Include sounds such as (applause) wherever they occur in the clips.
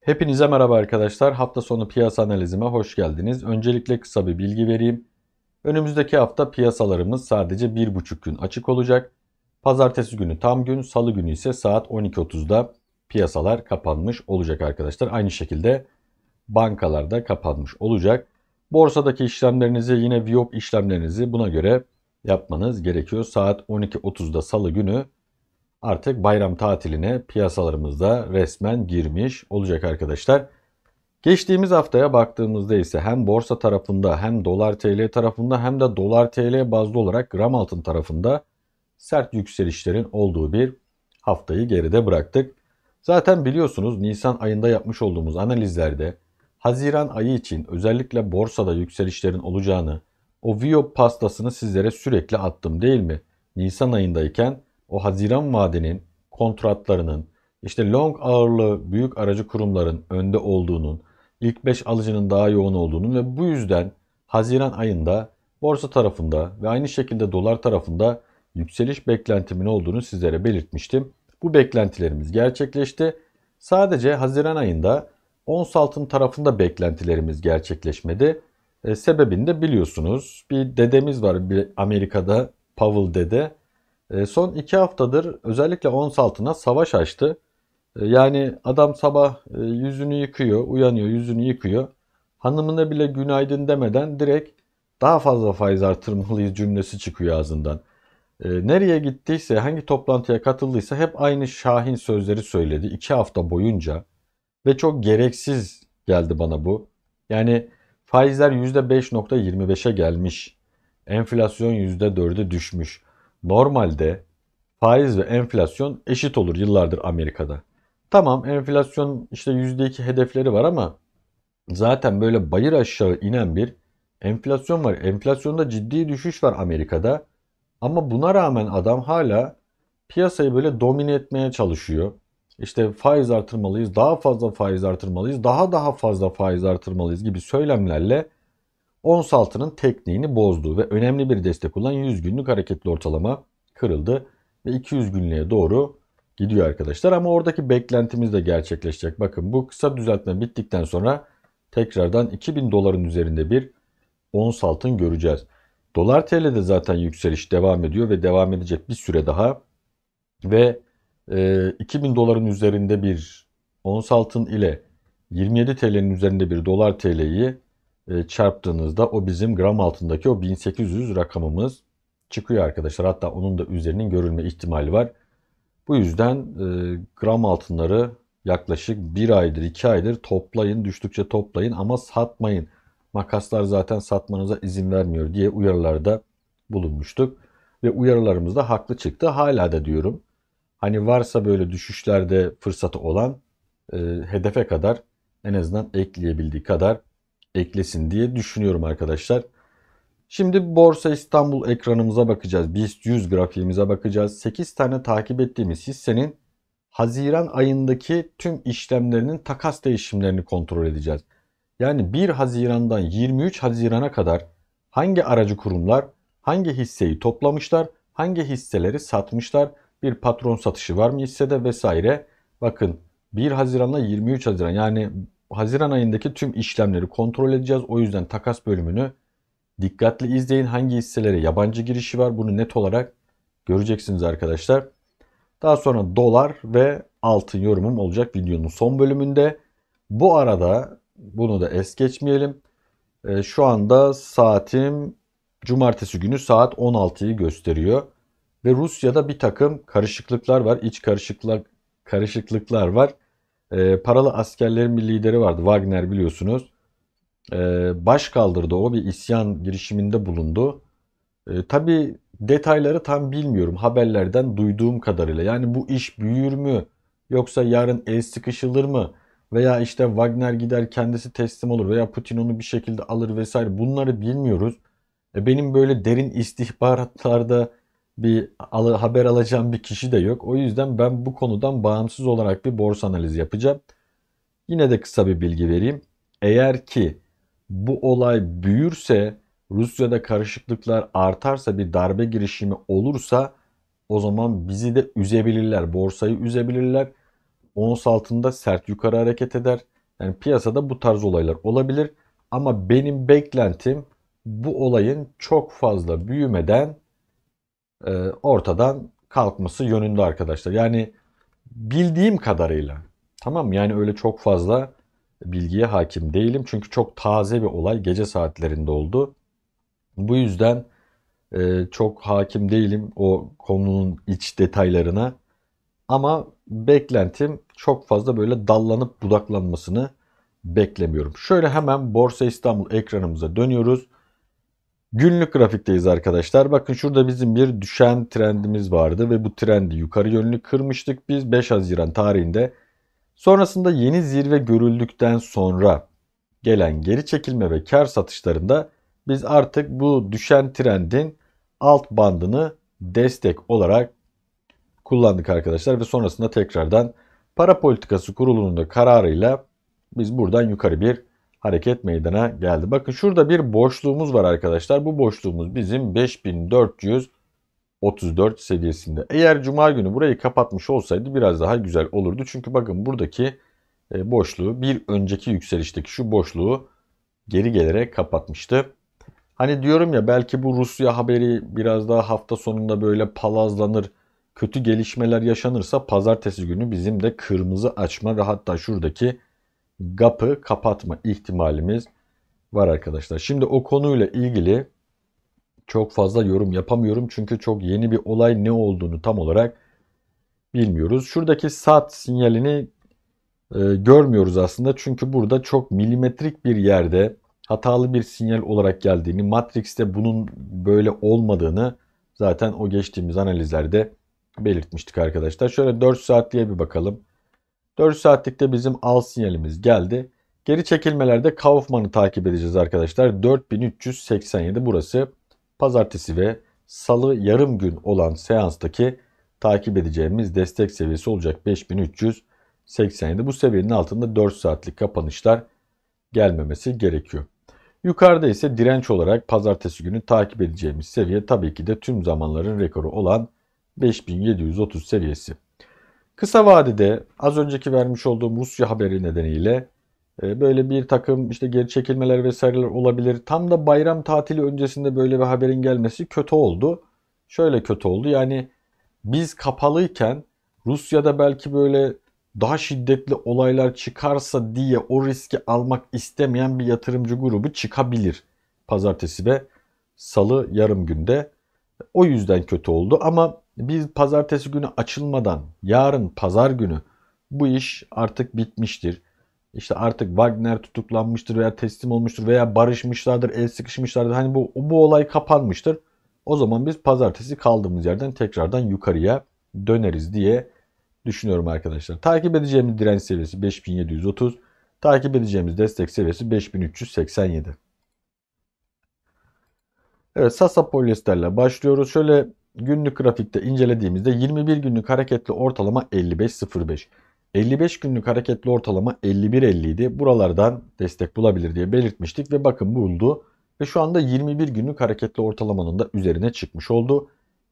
Hepinize merhaba arkadaşlar. Hafta sonu piyasa analizime hoş geldiniz. Öncelikle kısa bir bilgi vereyim. Önümüzdeki hafta piyasalarımız sadece 1,5 gün açık olacak. Pazartesi günü tam gün, salı günü ise saat 12.30'da piyasalar kapanmış olacak arkadaşlar. Aynı şekilde bankalarda kapanmış olacak. Borsadaki işlemlerinizi yine Viop işlemlerinizi buna göre yapmanız gerekiyor. Saat 12.30'da salı günü artık bayram tatiline piyasalarımızda resmen girmiş olacak arkadaşlar. Geçtiğimiz haftaya baktığımızda ise hem borsa tarafında hem dolar tl tarafında hem de dolar tl bazlı olarak gram altın tarafında sert yükselişlerin olduğu bir haftayı geride bıraktık. Zaten biliyorsunuz Nisan ayında yapmış olduğumuz analizlerde Haziran ayı için özellikle borsada yükselişlerin olacağını o Vio pastasını sizlere sürekli attım değil mi? Nisan ayındayken o Haziran vadenin kontratlarının işte long ağırlı büyük aracı kurumların önde olduğunun, ilk 5 alıcının daha yoğun olduğunun ve bu yüzden Haziran ayında borsa tarafında ve aynı şekilde dolar tarafında yükseliş beklentimin olduğunu sizlere belirtmiştim. Bu beklentilerimiz gerçekleşti. Sadece Haziran ayında ons altın tarafında beklentilerimiz gerçekleşmedi. E, sebebini de biliyorsunuz. Bir dedemiz var bir Amerika'da Powell dede. E, son iki haftadır özellikle ons altına savaş açtı. E, yani adam sabah e, yüzünü yıkıyor, uyanıyor, yüzünü yıkıyor. Hanımına bile günaydın demeden direkt daha fazla faiz artırmalıyız cümlesi çıkıyor ağzından. Nereye gittiyse, hangi toplantıya katıldıysa hep aynı şahin sözleri söyledi iki hafta boyunca. Ve çok gereksiz geldi bana bu. Yani faizler %5.25'e gelmiş. Enflasyon %4'e düşmüş. Normalde faiz ve enflasyon eşit olur yıllardır Amerika'da. Tamam enflasyon işte %2 hedefleri var ama zaten böyle bayır aşağı inen bir enflasyon var. Enflasyonda ciddi düşüş var Amerika'da. Ama buna rağmen adam hala piyasayı böyle domine etmeye çalışıyor. İşte faiz artırmalıyız, daha fazla faiz artırmalıyız, daha daha fazla faiz artırmalıyız gibi söylemlerle Ons altının tekniğini bozdu ve önemli bir destek olan 100 günlük hareketli ortalama kırıldı ve 200 günlüğe doğru gidiyor arkadaşlar. Ama oradaki beklentimiz de gerçekleşecek. Bakın bu kısa düzeltme bittikten sonra tekrardan 2000 doların üzerinde bir ons altın göreceğiz. Dolar TL'de zaten yükseliş devam ediyor ve devam edecek bir süre daha. Ve e, 2000 doların üzerinde bir ons altın ile 27 TL'nin üzerinde bir dolar TL'yi e, çarptığınızda o bizim gram altındaki o 1800 rakamımız çıkıyor arkadaşlar. Hatta onun da üzerinin görülme ihtimali var. Bu yüzden e, gram altınları yaklaşık 1 aydır 2 aydır toplayın düştükçe toplayın ama satmayın. Makaslar zaten satmanıza izin vermiyor diye uyarılarda bulunmuştuk. Ve uyarılarımız da haklı çıktı. Hala da diyorum hani varsa böyle düşüşlerde fırsatı olan e, hedefe kadar en azından ekleyebildiği kadar eklesin diye düşünüyorum arkadaşlar. Şimdi Borsa İstanbul ekranımıza bakacağız. BIST 100 grafiğimize bakacağız. 8 tane takip ettiğimiz hissenin Haziran ayındaki tüm işlemlerinin takas değişimlerini kontrol edeceğiz. Yani 1 Haziran'dan 23 Haziran'a kadar hangi aracı kurumlar hangi hisseyi toplamışlar, hangi hisseleri satmışlar, bir patron satışı var mı hissede vesaire. Bakın 1 Haziran'la 23 Haziran yani Haziran ayındaki tüm işlemleri kontrol edeceğiz. O yüzden takas bölümünü dikkatli izleyin. Hangi hisselere yabancı girişi var bunu net olarak göreceksiniz arkadaşlar. Daha sonra dolar ve altın yorumum olacak videonun son bölümünde. Bu arada bunu da es geçmeyelim. Ee, şu anda saatim cumartesi günü saat 16'yı gösteriyor. Ve Rusya'da bir takım karışıklıklar var. iç karışıklık, karışıklıklar var e, paralı askerlerin bir lideri vardı. Wagner biliyorsunuz. E, baş kaldırdı o bir isyan girişiminde bulundu. E, ee, Tabi detayları tam bilmiyorum haberlerden duyduğum kadarıyla. Yani bu iş büyür mü yoksa yarın el sıkışılır mı? Veya işte Wagner gider kendisi teslim olur veya Putin onu bir şekilde alır vesaire bunları bilmiyoruz. E, benim böyle derin istihbaratlarda bir al haber alacağım bir kişi de yok. O yüzden ben bu konudan bağımsız olarak bir borsa analizi yapacağım. Yine de kısa bir bilgi vereyim. Eğer ki bu olay büyürse, Rusya'da karışıklıklar artarsa, bir darbe girişimi olursa o zaman bizi de üzebilirler. Borsayı üzebilirler. Ons altında sert yukarı hareket eder. Yani piyasada bu tarz olaylar olabilir. Ama benim beklentim bu olayın çok fazla büyümeden e, ortadan kalkması yönünde arkadaşlar. Yani bildiğim kadarıyla tamam yani öyle çok fazla bilgiye hakim değilim. Çünkü çok taze bir olay gece saatlerinde oldu. Bu yüzden e, çok hakim değilim o konunun iç detaylarına. Ama beklentim çok fazla böyle dallanıp budaklanmasını beklemiyorum. Şöyle hemen Borsa İstanbul ekranımıza dönüyoruz. Günlük grafikteyiz arkadaşlar. Bakın şurada bizim bir düşen trendimiz vardı ve bu trendi yukarı yönlü kırmıştık biz 5 Haziran tarihinde. Sonrasında yeni zirve görüldükten sonra gelen geri çekilme ve kar satışlarında biz artık bu düşen trendin alt bandını destek olarak kullandık arkadaşlar ve sonrasında tekrardan para politikası kurulunun da kararıyla biz buradan yukarı bir hareket meydana geldi. Bakın şurada bir boşluğumuz var arkadaşlar. Bu boşluğumuz bizim 5434 seviyesinde. Eğer cuma günü burayı kapatmış olsaydı biraz daha güzel olurdu. Çünkü bakın buradaki e, boşluğu bir önceki yükselişteki şu boşluğu geri gelerek kapatmıştı. Hani diyorum ya belki bu Rusya haberi biraz daha hafta sonunda böyle palazlanır, kötü gelişmeler yaşanırsa pazartesi günü bizim de kırmızı açma ve hatta şuradaki gap'ı kapatma ihtimalimiz var arkadaşlar. Şimdi o konuyla ilgili çok fazla yorum yapamıyorum. Çünkü çok yeni bir olay ne olduğunu tam olarak bilmiyoruz. Şuradaki saat sinyalini e, görmüyoruz aslında. Çünkü burada çok milimetrik bir yerde hatalı bir sinyal olarak geldiğini, Matrix'te bunun böyle olmadığını zaten o geçtiğimiz analizlerde belirtmiştik arkadaşlar. Şöyle 4 saatliğe bir bakalım. 4 saatlikte bizim al sinyalimiz geldi. Geri çekilmelerde Kaufman'ı takip edeceğiz arkadaşlar. 4387 burası pazartesi ve salı yarım gün olan seanstaki takip edeceğimiz destek seviyesi olacak 5387. Bu seviyenin altında 4 saatlik kapanışlar gelmemesi gerekiyor. Yukarıda ise direnç olarak pazartesi günü takip edeceğimiz seviye tabii ki de tüm zamanların rekoru olan 5730 seviyesi. Kısa vadede az önceki vermiş olduğum Rusya haberi nedeniyle e, böyle bir takım işte geri çekilmeler vesaireler olabilir. Tam da bayram tatili öncesinde böyle bir haberin gelmesi kötü oldu. Şöyle kötü oldu yani biz kapalıyken Rusya'da belki böyle daha şiddetli olaylar çıkarsa diye o riski almak istemeyen bir yatırımcı grubu çıkabilir. Pazartesi ve salı yarım günde. O yüzden kötü oldu ama biz pazartesi günü açılmadan yarın pazar günü bu iş artık bitmiştir. İşte artık Wagner tutuklanmıştır veya teslim olmuştur veya barışmışlardır, el sıkışmışlardır. Hani bu, bu olay kapanmıştır. O zaman biz pazartesi kaldığımız yerden tekrardan yukarıya döneriz diye düşünüyorum arkadaşlar. Takip edeceğimiz direnç seviyesi 5730. Takip edeceğimiz destek seviyesi 5387. Evet Sasa polyesterle başlıyoruz. Şöyle günlük grafikte incelediğimizde 21 günlük hareketli ortalama 55.05. 55 günlük hareketli ortalama 51.50 idi. Buralardan destek bulabilir diye belirtmiştik ve bakın buldu. Ve şu anda 21 günlük hareketli ortalamanın da üzerine çıkmış oldu.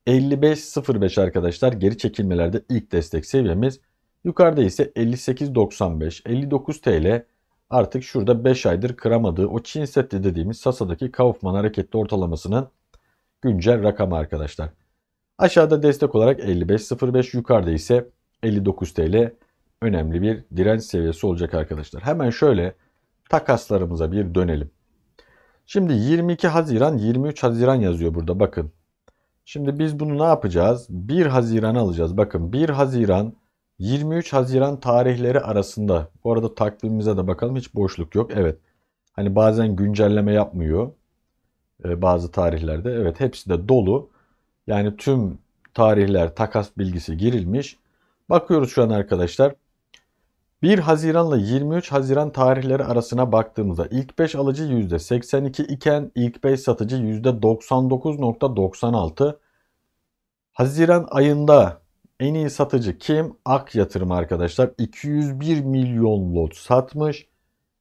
55.05 arkadaşlar geri çekilmelerde ilk destek seviyemiz. Yukarıda ise 58.95, 59 TL artık şurada 5 aydır kıramadığı o Çin setli dediğimiz Sasa'daki Kaufman hareketli ortalamasının güncel rakamı arkadaşlar. Aşağıda destek olarak 55.05 yukarıda ise 59 TL önemli bir direnç seviyesi olacak arkadaşlar. Hemen şöyle takaslarımıza bir dönelim. Şimdi 22 Haziran 23 Haziran yazıyor burada bakın. Şimdi biz bunu ne yapacağız? 1 Haziran alacağız. Bakın 1 Haziran 23 Haziran tarihleri arasında. Bu arada takvimimize de bakalım hiç boşluk yok. Evet. Hani bazen güncelleme yapmıyor. Ee, bazı tarihlerde. Evet hepsi de dolu. Yani tüm tarihler takas bilgisi girilmiş. Bakıyoruz şu an arkadaşlar. 1 Haziran ile 23 Haziran tarihleri arasına baktığımızda ilk 5 alıcı %82 iken ilk 5 satıcı %99.96. Haziran ayında en iyi satıcı kim? Ak yatırım arkadaşlar. 201 milyon lot satmış.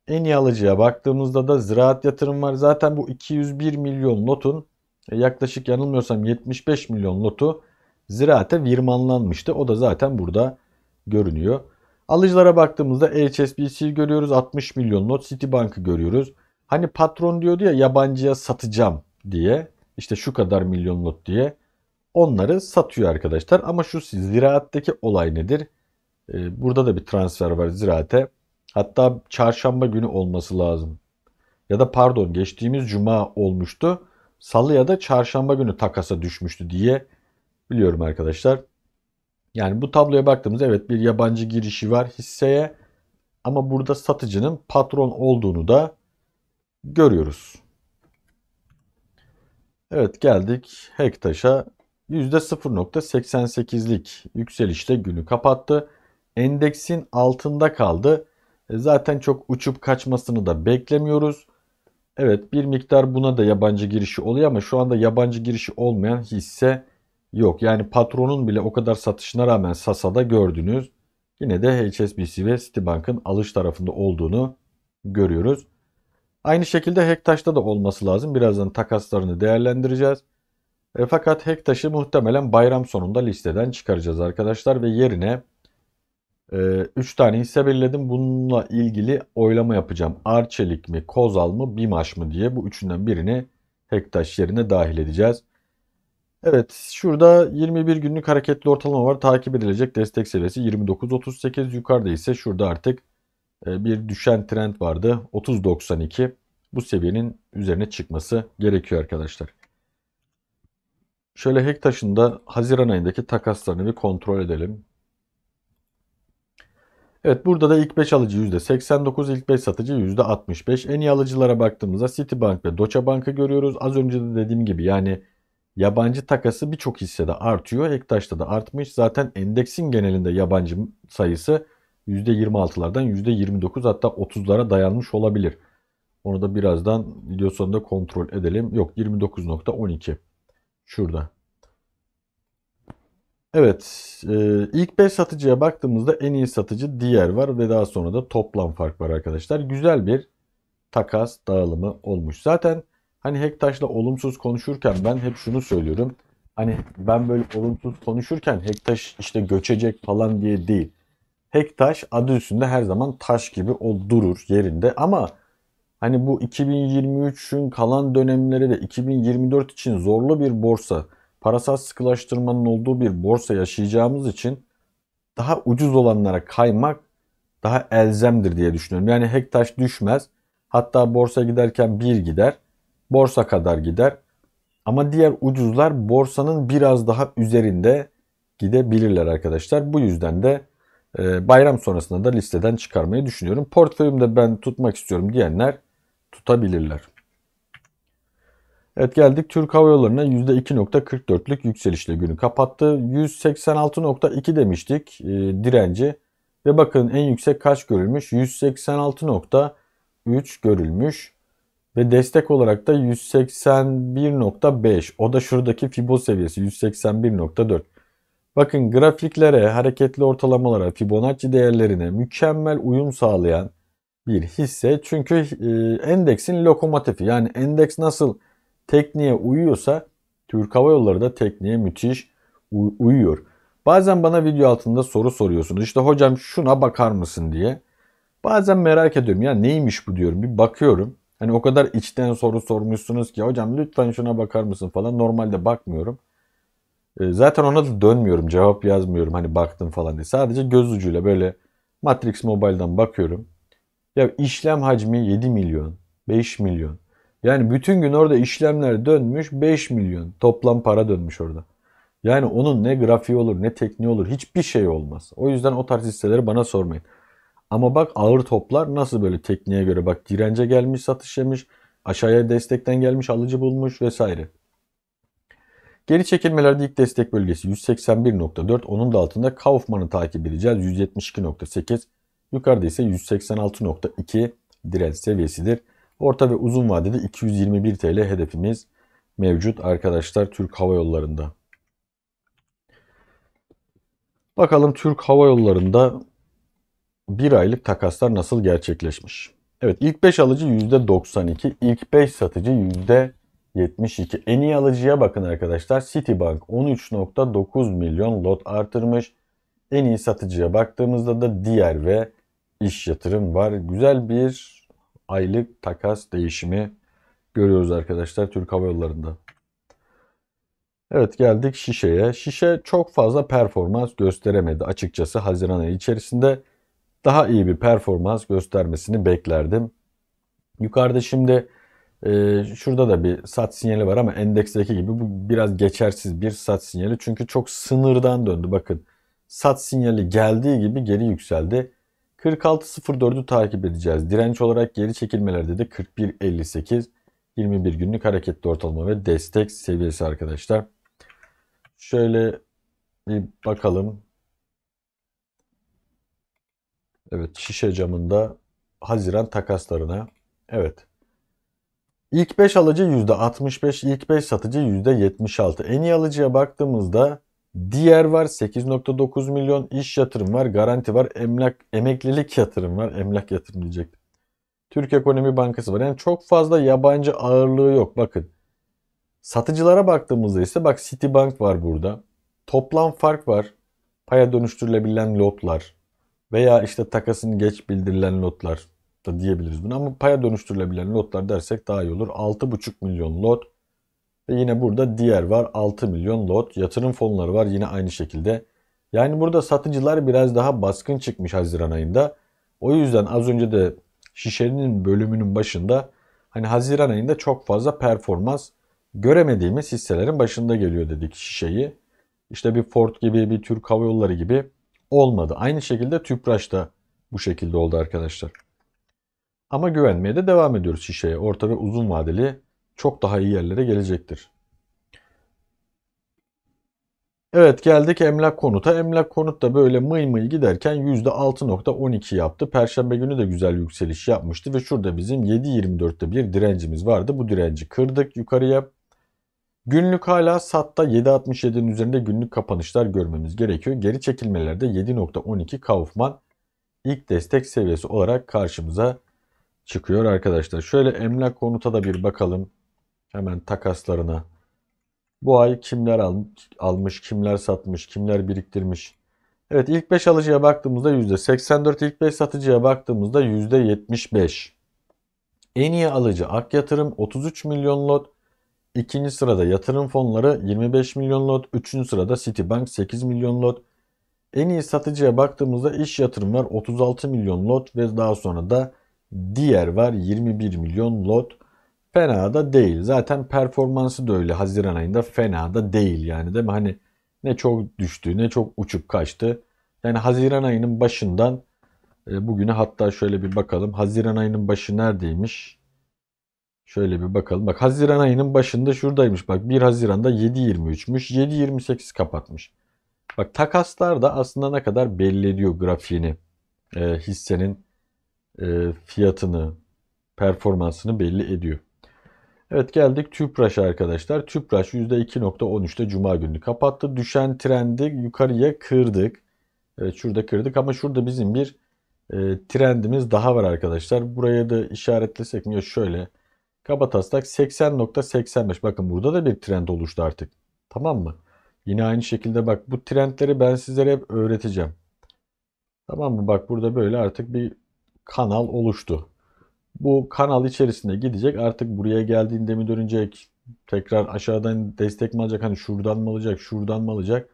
En iyi alıcıya baktığımızda da ziraat yatırım var. Zaten bu 201 milyon lotun e, yaklaşık yanılmıyorsam 75 milyon lotu ziraate virmanlanmıştı. O da zaten burada görünüyor. Alıcılara baktığımızda HSBC görüyoruz 60 milyon not Citibank'ı görüyoruz. Hani patron diyordu ya yabancıya satacağım diye işte şu kadar milyon not diye onları satıyor arkadaşlar. Ama şu ziraatteki olay nedir? Ee, burada da bir transfer var ziraate. Hatta çarşamba günü olması lazım. Ya da pardon geçtiğimiz cuma olmuştu. Salı ya da çarşamba günü takasa düşmüştü diye biliyorum arkadaşlar. Yani bu tabloya baktığımızda evet bir yabancı girişi var hisseye ama burada satıcının patron olduğunu da görüyoruz. Evet geldik Hektaş'a %0.88'lik yükselişte günü kapattı. Endeksin altında kaldı. E, zaten çok uçup kaçmasını da beklemiyoruz. Evet bir miktar buna da yabancı girişi oluyor ama şu anda yabancı girişi olmayan hisse yok. Yani patronun bile o kadar satışına rağmen Sasa'da gördünüz. Yine de HSBC ve Citibank'ın alış tarafında olduğunu görüyoruz. Aynı şekilde Hektaş'ta da olması lazım. Birazdan takaslarını değerlendireceğiz. E, fakat Hektaş'ı muhtemelen bayram sonunda listeden çıkaracağız arkadaşlar ve yerine 3 ee, tane hisse belirledim. Bununla ilgili oylama yapacağım. Arçelik mi, Kozal mı, Bimaş mı diye bu üçünden birini Hektaş yerine dahil edeceğiz. Evet şurada 21 günlük hareketli ortalama var. Takip edilecek destek seviyesi 29.38 yukarıda ise şurada artık e, bir düşen trend vardı. 30.92 bu seviyenin üzerine çıkması gerekiyor arkadaşlar. Şöyle Hektaş'ın da Haziran ayındaki takaslarını bir kontrol edelim. Evet burada da ilk 5 alıcı %89, ilk 5 satıcı %65. En iyi alıcılara baktığımızda Citibank ve Deutsche Bank'ı görüyoruz. Az önce de dediğim gibi yani yabancı takası birçok hissede artıyor. Ektaş'ta da artmış. Zaten endeksin genelinde yabancı sayısı %26'lardan %29 hatta 30'lara dayanmış olabilir. Onu da birazdan video sonunda kontrol edelim. Yok 29.12 şurada. Evet, e, ilk 5 satıcıya baktığımızda en iyi satıcı diğer var ve daha sonra da toplam fark var arkadaşlar. Güzel bir takas dağılımı olmuş. Zaten hani Hektaş'la olumsuz konuşurken ben hep şunu söylüyorum. Hani ben böyle olumsuz konuşurken Hektaş işte göçecek falan diye değil. Hektaş adı üstünde her zaman taş gibi o durur yerinde ama hani bu 2023'ün kalan dönemleri de 2024 için zorlu bir borsa parasal sıkılaştırmanın olduğu bir borsa yaşayacağımız için daha ucuz olanlara kaymak daha elzemdir diye düşünüyorum. Yani Hektaş düşmez. Hatta borsa giderken bir gider. Borsa kadar gider. Ama diğer ucuzlar borsanın biraz daha üzerinde gidebilirler arkadaşlar. Bu yüzden de e, bayram sonrasında da listeden çıkarmayı düşünüyorum. Portföyümde ben tutmak istiyorum diyenler tutabilirler. Evet geldik Türk Hava Yolları'na %2.44'lük yükselişle günü kapattı. 186.2 demiştik e, direnci ve bakın en yüksek kaç görülmüş? 186.3 görülmüş ve destek olarak da 181.5 o da şuradaki Fibo seviyesi 181.4. Bakın grafiklere, hareketli ortalamalara, Fibonacci değerlerine mükemmel uyum sağlayan bir hisse. Çünkü e, endeksin lokomotifi yani endeks nasıl tekniğe uyuyorsa Türk Hava Yolları da tekniğe müthiş uyuyor. Bazen bana video altında soru soruyorsunuz. İşte hocam şuna bakar mısın diye. Bazen merak ediyorum ya neymiş bu diyorum. Bir bakıyorum. Hani o kadar içten soru sormuşsunuz ki hocam lütfen şuna bakar mısın falan. Normalde bakmıyorum. Ee, zaten ona da dönmüyorum. Cevap yazmıyorum hani baktım falan diye. Sadece göz ucuyla böyle Matrix Mobile'dan bakıyorum. Ya işlem hacmi 7 milyon, 5 milyon. Yani bütün gün orada işlemler dönmüş 5 milyon toplam para dönmüş orada. Yani onun ne grafiği olur ne tekniği olur hiçbir şey olmaz. O yüzden o tarz hisseleri bana sormayın. Ama bak ağır toplar nasıl böyle tekniğe göre bak dirence gelmiş satış yemiş. Aşağıya destekten gelmiş alıcı bulmuş vesaire. Geri çekilmelerde ilk destek bölgesi 181.4. Onun da altında Kaufman'ı takip edeceğiz. 172.8. Yukarıda ise 186.2 direnç seviyesidir. Orta ve uzun vadede 221 TL hedefimiz mevcut arkadaşlar Türk Hava Yolları'nda. Bakalım Türk Hava Yolları'nda bir aylık takaslar nasıl gerçekleşmiş? Evet ilk 5 alıcı %92, ilk 5 satıcı %72. En iyi alıcıya bakın arkadaşlar. Citibank 13.9 milyon lot artırmış. En iyi satıcıya baktığımızda da diğer ve iş yatırım var. Güzel bir aylık takas değişimi görüyoruz arkadaşlar Türk Hava Yolları'nda. Evet geldik Şişe'ye. Şişe çok fazla performans gösteremedi açıkçası Haziran ayı içerisinde. Daha iyi bir performans göstermesini beklerdim. Yukarıda şimdi e, şurada da bir sat sinyali var ama endeksteki gibi bu biraz geçersiz bir sat sinyali. Çünkü çok sınırdan döndü bakın. Sat sinyali geldiği gibi geri yükseldi. 46.04'ü takip edeceğiz. Direnç olarak geri çekilmelerde de 41.58, 21 günlük hareketli ortalama ve destek seviyesi arkadaşlar. Şöyle bir bakalım. Evet şişe camında Haziran takaslarına. Evet. İlk 5 alıcı %65, ilk 5 satıcı %76. En iyi alıcıya baktığımızda Diğer var 8.9 milyon iş yatırım var, garanti var, emlak emeklilik yatırım var, emlak yatırım diyecektim. Türk Ekonomi Bankası var. Yani çok fazla yabancı ağırlığı yok. Bakın. Satıcılara baktığımızda ise bak Citibank var burada. Toplam fark var. Paya dönüştürülebilen lotlar veya işte takasın geç bildirilen lotlar da diyebiliriz bunu ama paya dönüştürülebilen lotlar dersek daha iyi olur. 6,5 milyon lot ve yine burada diğer var 6 milyon lot. Yatırım fonları var yine aynı şekilde. Yani burada satıcılar biraz daha baskın çıkmış Haziran ayında. O yüzden az önce de şişenin bölümünün başında hani Haziran ayında çok fazla performans göremediğimiz hisselerin başında geliyor dedik şişeyi. İşte bir Ford gibi bir Türk Hava Yolları gibi olmadı. Aynı şekilde Tüpraş da bu şekilde oldu arkadaşlar. Ama güvenmeye de devam ediyoruz şişeye. Orta ve uzun vadeli çok daha iyi yerlere gelecektir. Evet geldik emlak konuta. Emlak konut da böyle mıy mıy giderken %6.12 yaptı. Perşembe günü de güzel yükseliş yapmıştı ve şurada bizim 7.24'te bir direncimiz vardı. Bu direnci kırdık yukarıya. Günlük hala satta 7.67'nin üzerinde günlük kapanışlar görmemiz gerekiyor. Geri çekilmelerde 7.12 Kaufman ilk destek seviyesi olarak karşımıza çıkıyor arkadaşlar. Şöyle emlak konuta da bir bakalım. Hemen takaslarına. Bu ay kimler almış, kimler satmış, kimler biriktirmiş. Evet ilk 5 alıcıya baktığımızda %84, ilk 5 satıcıya baktığımızda %75. En iyi alıcı Ak Yatırım 33 milyon lot. İkinci sırada yatırım fonları 25 milyon lot. Üçüncü sırada Citibank 8 milyon lot. En iyi satıcıya baktığımızda iş yatırımlar var 36 milyon lot ve daha sonra da diğer var 21 milyon lot fena da değil. Zaten performansı da öyle Haziran ayında fena da değil yani değil mi? Hani ne çok düştü ne çok uçup kaçtı. Yani Haziran ayının başından e, bugüne hatta şöyle bir bakalım. Haziran ayının başı neredeymiş? Şöyle bir bakalım. Bak Haziran ayının başında şuradaymış. Bak 1 Haziran'da 7.23'müş. 7.28 kapatmış. Bak takaslar da aslında ne kadar belli ediyor grafiğini. E, hissenin e, fiyatını, performansını belli ediyor. Evet geldik TÜPRAŞ'a arkadaşlar. TÜPRAŞ %2.13'te Cuma günü kapattı. Düşen trendi yukarıya kırdık. Evet şurada kırdık ama şurada bizim bir e, trendimiz daha var arkadaşlar. Buraya da işaretlesek mi? Şöyle kaba taslak 80.85. Bakın burada da bir trend oluştu artık. Tamam mı? Yine aynı şekilde bak bu trendleri ben sizlere hep öğreteceğim. Tamam mı? Bak burada böyle artık bir kanal oluştu bu kanal içerisinde gidecek. Artık buraya geldiğinde mi dönecek? Tekrar aşağıdan destek mi alacak? Hani şuradan mı alacak? Şuradan mı alacak?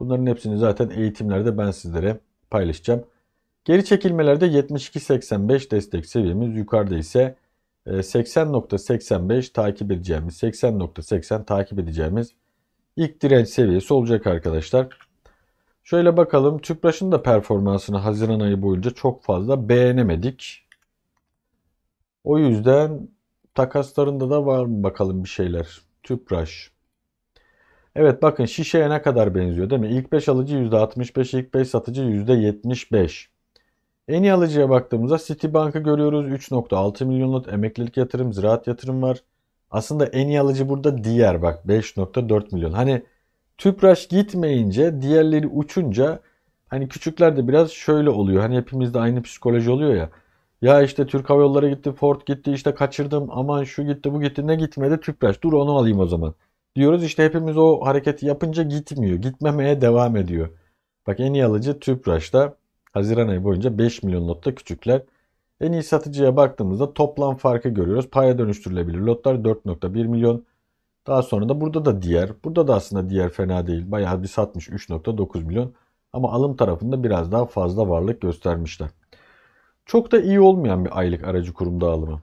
Bunların hepsini zaten eğitimlerde ben sizlere paylaşacağım. Geri çekilmelerde 72.85 destek seviyemiz. Yukarıda ise 80.85 e, takip edeceğimiz, 80.80 takip edeceğimiz ilk direnç seviyesi olacak arkadaşlar. Şöyle bakalım Tüpraş'ın da performansını Haziran ayı boyunca çok fazla beğenemedik. O yüzden takaslarında da var mı bakalım bir şeyler. Tüpraş. Evet bakın şişeye ne kadar benziyor değil mi? İlk 5 alıcı %65, ilk 5 satıcı %75. En iyi alıcıya baktığımızda Citibank'ı görüyoruz. 3.6 milyonluk emeklilik yatırım, ziraat yatırım var. Aslında en iyi alıcı burada diğer bak 5.4 milyon. Hani Tüpraş gitmeyince diğerleri uçunca hani küçükler de biraz şöyle oluyor. Hani hepimizde aynı psikoloji oluyor ya. Ya işte Türk Hava Yolları gitti, Ford gitti, işte kaçırdım, aman şu gitti, bu gitti, ne gitmedi? Tüpraş, dur onu alayım o zaman. Diyoruz işte hepimiz o hareketi yapınca gitmiyor. Gitmemeye devam ediyor. Bak en iyi alıcı Tüpraş'ta Haziran ayı boyunca 5 milyon lotta küçükler. En iyi satıcıya baktığımızda toplam farkı görüyoruz. Paya dönüştürülebilir lotlar 4.1 milyon. Daha sonra da burada da diğer. Burada da aslında diğer fena değil. Bayağı bir satmış 3.9 milyon. Ama alım tarafında biraz daha fazla varlık göstermişler. Çok da iyi olmayan bir aylık aracı kurum dağılımı.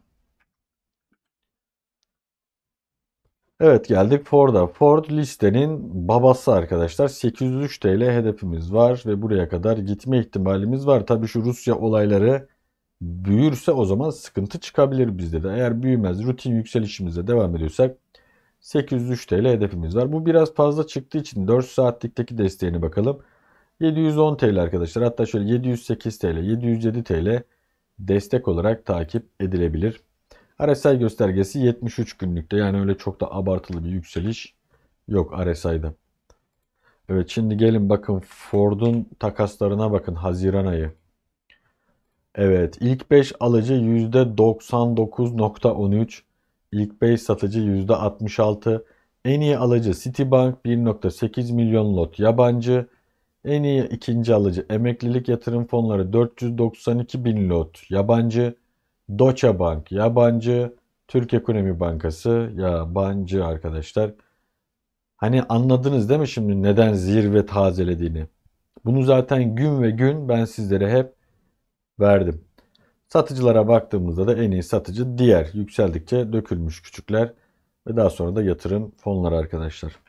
Evet geldik Ford'a. Ford listenin babası arkadaşlar. 803 TL hedefimiz var ve buraya kadar gitme ihtimalimiz var. Tabi şu Rusya olayları büyürse o zaman sıkıntı çıkabilir bizde de. Eğer büyümez rutin yükselişimize devam ediyorsak 803 TL hedefimiz var. Bu biraz fazla çıktığı için 4 saatlikteki desteğine bakalım. 710 TL arkadaşlar. Hatta şöyle 708 TL, 707 TL destek olarak takip edilebilir. RSI göstergesi 73 günlükte. Yani öyle çok da abartılı bir yükseliş yok RSI'da. Evet şimdi gelin bakın Ford'un takaslarına bakın Haziran ayı. Evet ilk 5 alıcı %99.13. ilk 5 satıcı %66. En iyi alıcı Citibank 1.8 milyon lot yabancı. En iyi ikinci alıcı emeklilik yatırım fonları 492 bin lot. Yabancı Deutsche Bank, yabancı Türk Ekonomi Bankası, yabancı arkadaşlar. Hani anladınız değil mi şimdi neden zirve tazelediğini? Bunu zaten gün ve gün ben sizlere hep verdim. Satıcılara baktığımızda da en iyi satıcı diğer yükseldikçe dökülmüş küçükler ve daha sonra da yatırım fonları arkadaşlar.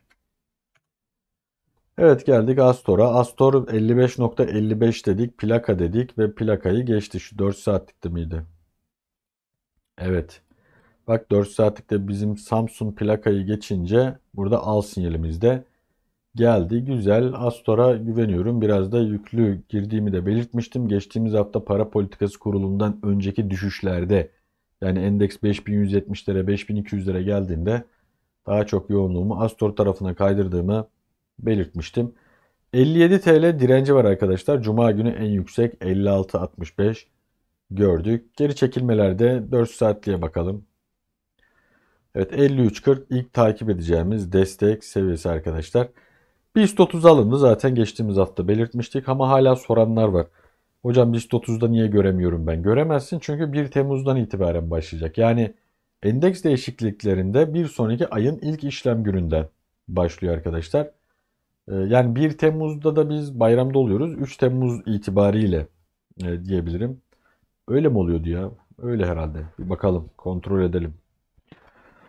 Evet geldik Astor'a. Astor 55.55 dedik. Plaka dedik ve plakayı geçti. Şu 4 saatlikte miydi? Evet. Bak 4 saatlikte bizim Samsung plakayı geçince burada al sinyalimizde geldi. Güzel. Astor'a güveniyorum. Biraz da yüklü girdiğimi de belirtmiştim. Geçtiğimiz hafta para politikası kurulundan önceki düşüşlerde yani endeks 5170'lere 5200'lere geldiğinde daha çok yoğunluğumu Astor tarafına kaydırdığımı belirtmiştim. 57 TL direnci var arkadaşlar. Cuma günü en yüksek 56.65 gördük. Geri çekilmelerde 4 saatliğe bakalım. Evet 53.40 ilk takip edeceğimiz destek seviyesi arkadaşlar. BIST 30 alındı zaten geçtiğimiz hafta belirtmiştik ama hala soranlar var. Hocam BIST 30'da niye göremiyorum ben? Göremezsin çünkü 1 Temmuz'dan itibaren başlayacak. Yani endeks değişikliklerinde bir sonraki ayın ilk işlem gününden başlıyor arkadaşlar. Ee, yani 1 Temmuz'da da biz bayramda oluyoruz. 3 Temmuz itibariyle e, diyebilirim. Öyle mi oluyordu ya? Öyle herhalde. Bir bakalım, kontrol edelim.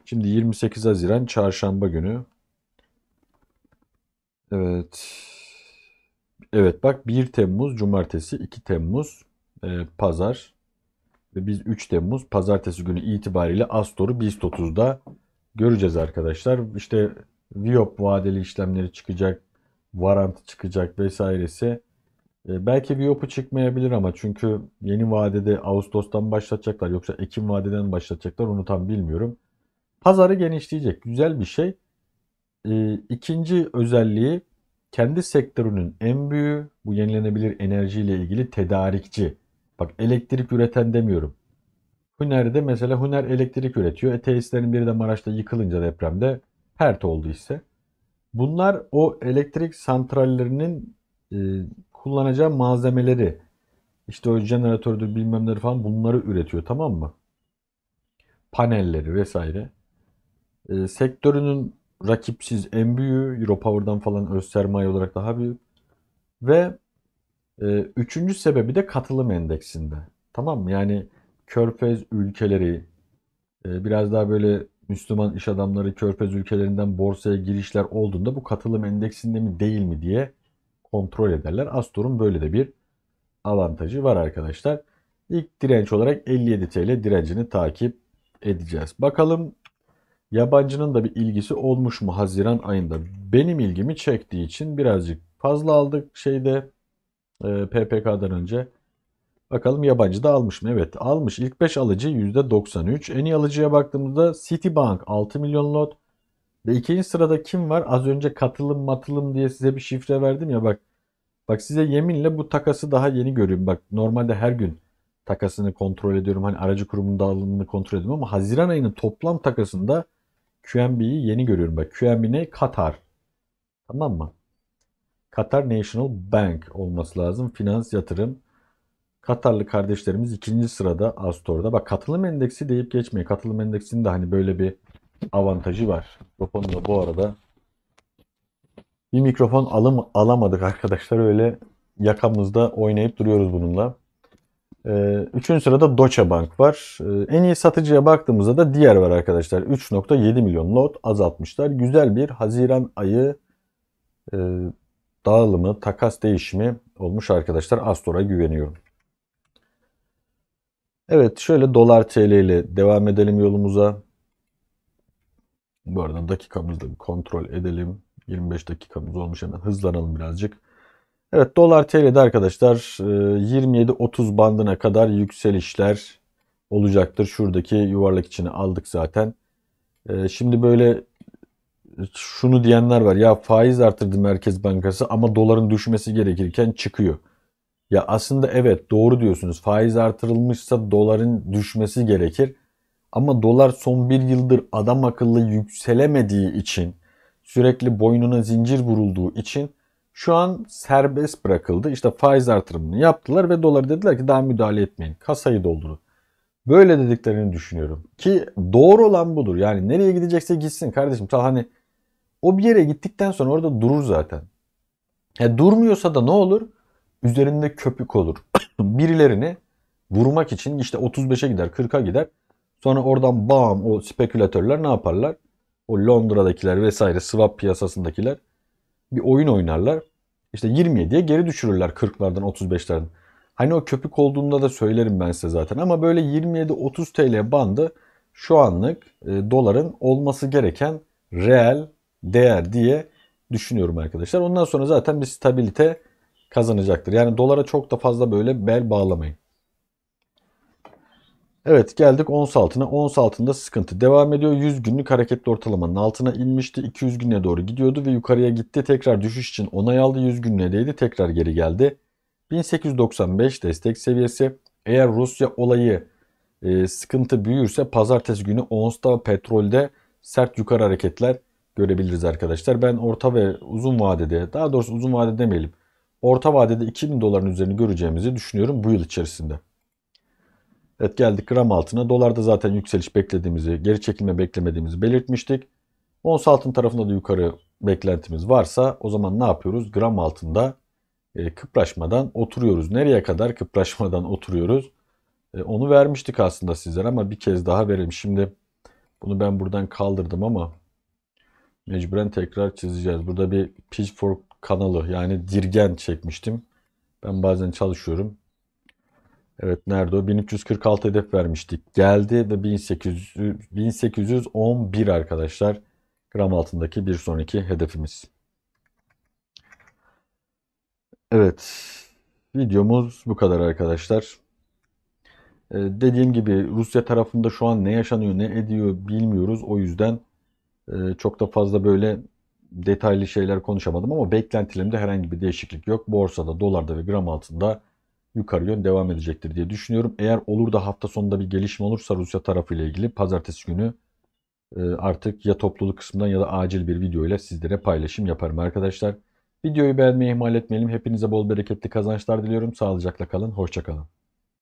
Şimdi 28 Haziran çarşamba günü. Evet. Evet bak 1 Temmuz cumartesi, 2 Temmuz e, pazar ve biz 3 Temmuz pazartesi günü itibariyle Astor'u BIST 30'da göreceğiz arkadaşlar. İşte Viop vadeli işlemleri çıkacak. Varant çıkacak vesairesi. E, belki Viopu çıkmayabilir ama çünkü yeni vadede Ağustos'tan başlatacaklar yoksa Ekim vadeden başlatacaklar onu tam bilmiyorum. Pazarı genişleyecek. Güzel bir şey. E, ikinci özelliği kendi sektörünün en büyüğü bu yenilenebilir ile ilgili tedarikçi. Bak elektrik üreten demiyorum. Hüner'de mesela Hüner elektrik üretiyor. E, tesislerin biri de Maraş'ta yıkılınca depremde pert oldu ise. Bunlar o elektrik santrallerinin e, kullanacağı malzemeleri. İşte o jeneratördür bilmemleri falan bunları üretiyor tamam mı? Panelleri vesaire. E, sektörünün rakipsiz en büyüğü. Europower'dan falan öz sermaye olarak daha büyük. Ve e, üçüncü sebebi de katılım endeksinde. Tamam mı? Yani körfez ülkeleri e, biraz daha böyle Müslüman iş adamları körfez ülkelerinden borsaya girişler olduğunda bu katılım endeksinde mi değil mi diye kontrol ederler. Astor'un böyle de bir avantajı var arkadaşlar. İlk direnç olarak 57 TL direncini takip edeceğiz. Bakalım yabancının da bir ilgisi olmuş mu Haziran ayında? Benim ilgimi çektiği için birazcık fazla aldık şeyde e, PPK'dan önce. Bakalım yabancı da almış mı? Evet almış. İlk 5 alıcı %93. En iyi alıcıya baktığımızda Citibank 6 milyon lot. Ve ikinci sırada kim var? Az önce katılım matılım diye size bir şifre verdim ya bak. Bak size yeminle bu takası daha yeni görüyorum. Bak normalde her gün takasını kontrol ediyorum. Hani aracı kurumun dağılımını kontrol ediyorum ama Haziran ayının toplam takasında QNB'yi yeni görüyorum. Bak QNB ne? Katar. Tamam mı? Katar National Bank olması lazım. Finans yatırım. Katarlı kardeşlerimiz ikinci sırada Astor'da. Bak katılım endeksi deyip geçmiyor. Katılım endeksinin de hani böyle bir avantajı var. Mikrofonla bu arada bir mikrofon alım, alamadık arkadaşlar. Öyle yakamızda oynayıp duruyoruz bununla. Ee, üçüncü sırada Deutsche Bank var. Ee, en iyi satıcıya baktığımızda da diğer var arkadaşlar. 3.7 milyon lot azaltmışlar. Güzel bir Haziran ayı e, dağılımı, takas değişimi olmuş arkadaşlar. Astor'a güveniyorum. Evet şöyle dolar TL ile devam edelim yolumuza. Bu arada dakikamızı bir kontrol edelim. 25 dakikamız olmuş hemen hızlanalım birazcık. Evet dolar TL'de arkadaşlar 27-30 e, bandına kadar yükselişler olacaktır. Şuradaki yuvarlak içine aldık zaten. E, şimdi böyle şunu diyenler var. Ya faiz arttırdı Merkez Bankası ama doların düşmesi gerekirken çıkıyor. Ya aslında evet doğru diyorsunuz. Faiz artırılmışsa doların düşmesi gerekir. Ama dolar son bir yıldır adam akıllı yükselemediği için sürekli boynuna zincir vurulduğu için şu an serbest bırakıldı. İşte faiz artırımını yaptılar ve doları dediler ki daha müdahale etmeyin. Kasayı doldurun. Böyle dediklerini düşünüyorum. Ki doğru olan budur. Yani nereye gidecekse gitsin kardeşim. Ta hani o bir yere gittikten sonra orada durur zaten. Ya durmuyorsa da ne olur? üzerinde köpük olur. (coughs) Birilerini vurmak için işte 35'e gider 40'a gider. Sonra oradan bam o spekülatörler ne yaparlar? O Londra'dakiler vesaire swap piyasasındakiler bir oyun oynarlar. İşte 27'ye geri düşürürler 40'lardan 35'lerden. Hani o köpük olduğunda da söylerim ben size zaten ama böyle 27-30 TL bandı şu anlık e, doların olması gereken reel değer diye düşünüyorum arkadaşlar. Ondan sonra zaten bir stabilite kazanacaktır. Yani dolara çok da fazla böyle bel bağlamayın. Evet geldik ons altına. Ons altında sıkıntı devam ediyor. 100 günlük hareketli ortalamanın altına inmişti. 200 güne doğru gidiyordu ve yukarıya gitti. Tekrar düşüş için onay aldı. 100 gününe değdi. Tekrar geri geldi. 1895 destek seviyesi. Eğer Rusya olayı e, sıkıntı büyürse pazartesi günü onsta petrolde sert yukarı hareketler görebiliriz arkadaşlar. Ben orta ve uzun vadede daha doğrusu uzun vadede demeyelim orta vadede 2000 doların üzerini göreceğimizi düşünüyorum bu yıl içerisinde. Evet geldik gram altına. Dolarda zaten yükseliş beklediğimizi, geri çekilme beklemediğimizi belirtmiştik. Ons altın tarafında da yukarı beklentimiz varsa o zaman ne yapıyoruz? Gram altında e, kıpraşmadan oturuyoruz. Nereye kadar kıpraşmadan oturuyoruz? E, onu vermiştik aslında sizlere ama bir kez daha verelim. Şimdi bunu ben buradan kaldırdım ama mecburen tekrar çizeceğiz. Burada bir pitchfork kanalı yani dirgen çekmiştim. Ben bazen çalışıyorum. Evet nerede o? 1346 hedef vermiştik. Geldi ve 1800, 1811 arkadaşlar gram altındaki bir sonraki hedefimiz. Evet videomuz bu kadar arkadaşlar. Ee, dediğim gibi Rusya tarafında şu an ne yaşanıyor ne ediyor bilmiyoruz. O yüzden e, çok da fazla böyle detaylı şeyler konuşamadım ama beklentilerimde herhangi bir değişiklik yok. Borsada, dolarda ve gram altında yukarı yön devam edecektir diye düşünüyorum. Eğer olur da hafta sonunda bir gelişme olursa Rusya tarafıyla ilgili pazartesi günü e, artık ya topluluk kısmından ya da acil bir video ile sizlere paylaşım yaparım arkadaşlar. Videoyu beğenmeyi ihmal etmeyelim. Hepinize bol bereketli kazançlar diliyorum. Sağlıcakla kalın. Hoşçakalın.